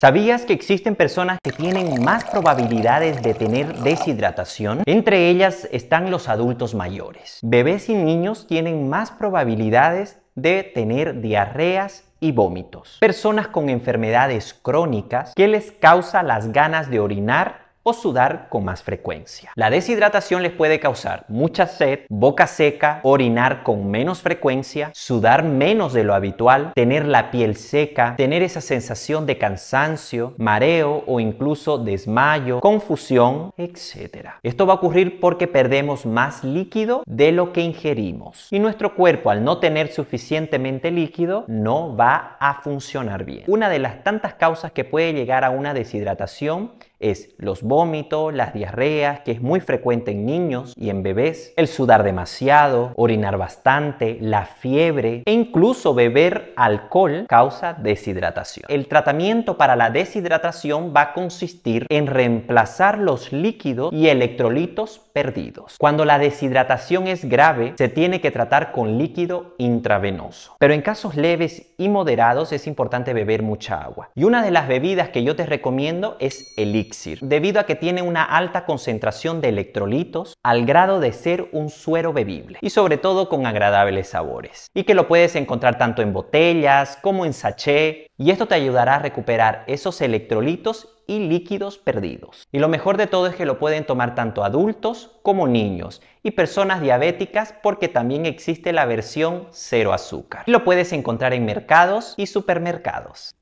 ¿Sabías que existen personas que tienen más probabilidades de tener deshidratación? Entre ellas están los adultos mayores. Bebés y niños tienen más probabilidades de tener diarreas y vómitos. Personas con enfermedades crónicas que les causa las ganas de orinar o sudar con más frecuencia. La deshidratación les puede causar mucha sed, boca seca, orinar con menos frecuencia, sudar menos de lo habitual, tener la piel seca, tener esa sensación de cansancio, mareo o incluso desmayo, confusión, etc. Esto va a ocurrir porque perdemos más líquido de lo que ingerimos y nuestro cuerpo al no tener suficientemente líquido no va a funcionar bien. Una de las tantas causas que puede llegar a una deshidratación es los vómitos, las diarreas, que es muy frecuente en niños y en bebés, el sudar demasiado, orinar bastante, la fiebre e incluso beber alcohol causa deshidratación. El tratamiento para la deshidratación va a consistir en reemplazar los líquidos y electrolitos perdidos. Cuando la deshidratación es grave, se tiene que tratar con líquido intravenoso. Pero en casos leves y moderados es importante beber mucha agua. Y una de las bebidas que yo te recomiendo es el líquido debido a que tiene una alta concentración de electrolitos al grado de ser un suero bebible y sobre todo con agradables sabores. Y que lo puedes encontrar tanto en botellas como en sachet y esto te ayudará a recuperar esos electrolitos y líquidos perdidos. Y lo mejor de todo es que lo pueden tomar tanto adultos como niños y personas diabéticas porque también existe la versión cero azúcar. lo puedes encontrar en mercados y supermercados.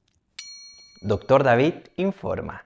Doctor David informa.